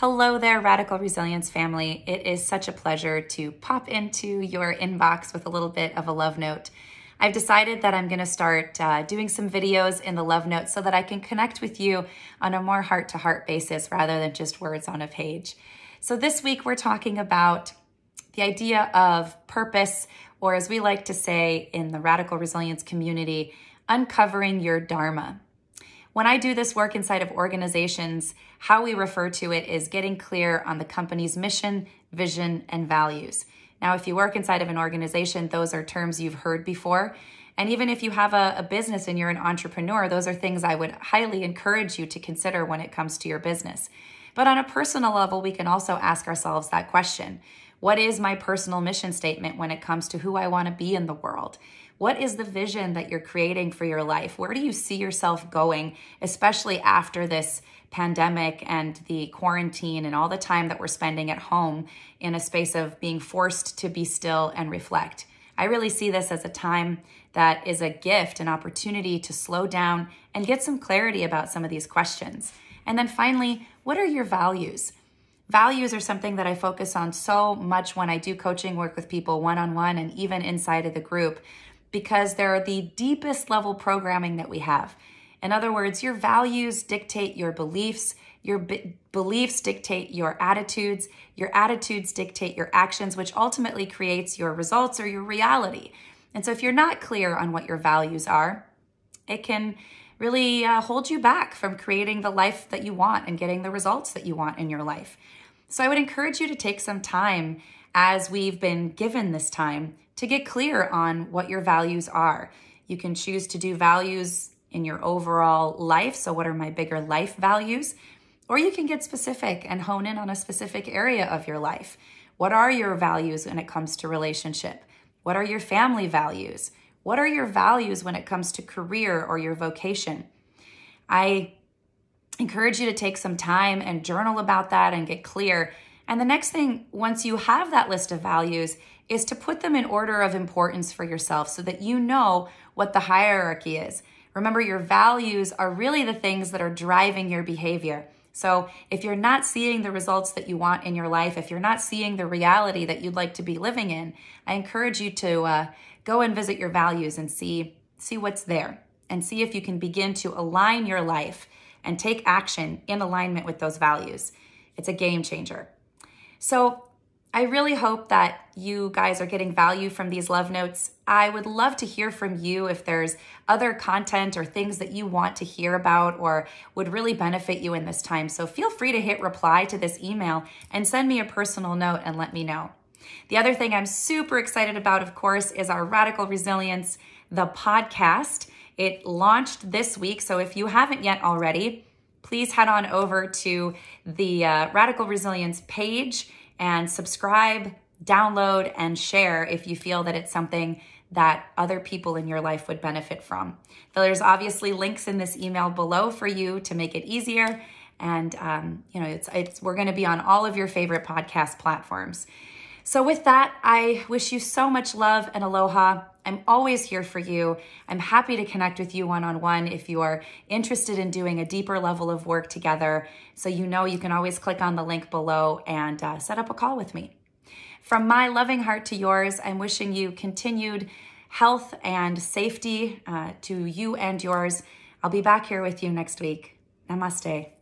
Hello there, Radical Resilience family. It is such a pleasure to pop into your inbox with a little bit of a love note. I've decided that I'm going to start uh, doing some videos in the love note so that I can connect with you on a more heart to heart basis rather than just words on a page. So this week we're talking about the idea of purpose, or as we like to say in the Radical Resilience community, uncovering your Dharma. When I do this work inside of organizations, how we refer to it is getting clear on the company's mission, vision, and values. Now, if you work inside of an organization, those are terms you've heard before. And even if you have a, a, business and you're an entrepreneur, those are things I would highly encourage you to consider when it comes to your business. But on a personal level, we can also ask ourselves that question what is my personal mission statement when it comes to who I want to be in the world? What is the vision that you're creating for your life? Where do you see yourself going, especially after this pandemic and the quarantine and all the time that we're spending at home in a space of being forced to be still and reflect? I really see this as a time that is a gift, an opportunity to slow down and get some clarity about some of these questions. And then finally, what are your values? values are something that I focus on so much when I do coaching work with people one on one and even inside of the group because they're the deepest level programming that we have. In other words, your values dictate your beliefs, your be- beliefs dictate your attitudes, your attitudes dictate your actions, which ultimately creates your results or your reality. And so if you're not clear on what your values are, it can really uh, hold you back from creating the life that you want and getting the results that you want in your life. So I would encourage you to take some time as we've been given this time to get clear on what your values are. You can choose to do values in your overall life. So, what are my bigger life values? Or you can get specific and hone in on a specific area of your life. What are your values when it comes to relationship? What are your family values? What are your values when it comes to career or your vocation? I encourage you to take some time and journal about that and get clear. And the next thing, once you have that list of values, is to put them in order of importance for yourself so that you know what the hierarchy is. Remember, your values are really the things that are driving your behavior. So if you're not seeing the results that you want in your life, if you're not seeing the reality that you'd like to be living in, I encourage you to uh, go and visit your values and see see what's there and see if you can begin to align your life and take action in alignment with those values. It's a game changer. So I really hope that you guys are getting value from these love notes. I would love to hear from you if there's other content or things that you want to hear about or would really benefit you in this time. So feel free to hit reply to this email and send me a personal note and let me know. The other thing I'm super excited about, of course, is our Radical Resilience, the podcast. It launched this week. So if you haven't yet already, please head on over to the uh, Radical Resilience page and subscribe, download, and share if you feel that it's something that other people in your life would benefit from. There's obviously links in this email below for you to make it easier. And um, you know, it's it's we're going to be on all of your favorite podcast platforms. So with that, I wish you so much love and aloha. I'm always here for you. I'm happy to connect with you one on one if you are interested in doing a deeper level of work together. So, you know, you can always click on the link below and uh, set up a call with me. From my loving heart to yours, I'm wishing you continued health and safety uh, to you and yours. I'll be back here with you next week. Namaste.